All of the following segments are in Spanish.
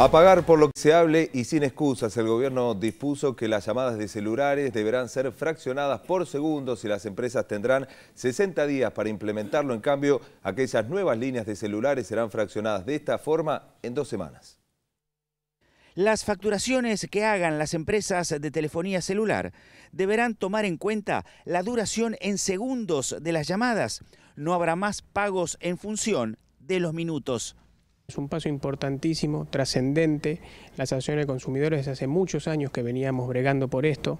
A pagar por lo que se hable y sin excusas, el gobierno dispuso que las llamadas de celulares deberán ser fraccionadas por segundos y las empresas tendrán 60 días para implementarlo. En cambio, aquellas nuevas líneas de celulares serán fraccionadas de esta forma en dos semanas. Las facturaciones que hagan las empresas de telefonía celular deberán tomar en cuenta la duración en segundos de las llamadas. No habrá más pagos en función de los minutos. Es un paso importantísimo, trascendente. La Asociación de Consumidores hace muchos años que veníamos bregando por esto.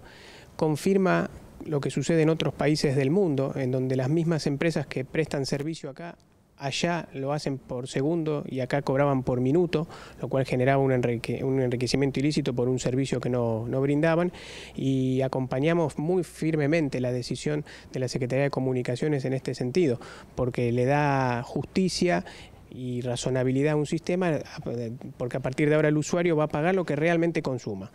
Confirma lo que sucede en otros países del mundo, en donde las mismas empresas que prestan servicio acá, allá lo hacen por segundo y acá cobraban por minuto, lo cual generaba un, un enriquecimiento ilícito por un servicio que no, no brindaban. Y acompañamos muy firmemente la decisión de la Secretaría de Comunicaciones en este sentido, porque le da justicia y razonabilidad a un sistema, porque a partir de ahora el usuario va a pagar lo que realmente consuma.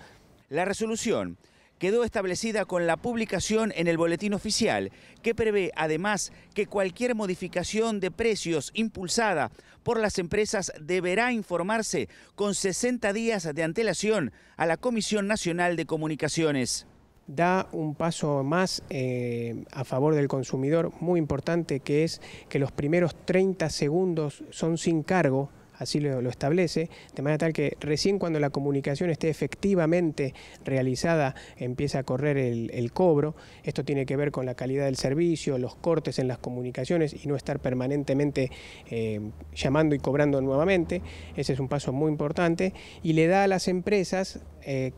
La resolución quedó establecida con la publicación en el boletín oficial, que prevé además que cualquier modificación de precios impulsada por las empresas deberá informarse con 60 días de antelación a la Comisión Nacional de Comunicaciones da un paso más eh, a favor del consumidor muy importante que es que los primeros 30 segundos son sin cargo, así lo, establece, de manera tal que recién cuando la comunicación esté efectivamente realizada empieza a correr el, cobro. Esto tiene que ver con la calidad del servicio, los cortes en las comunicaciones y no estar permanentemente eh, llamando y cobrando nuevamente. Ese es un paso muy importante y le da a las empresas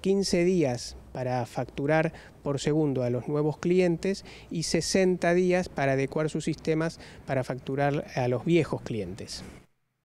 15 eh, días para facturar por segundo a los nuevos clientes y 60 días para adecuar sus sistemas para facturar a los viejos clientes.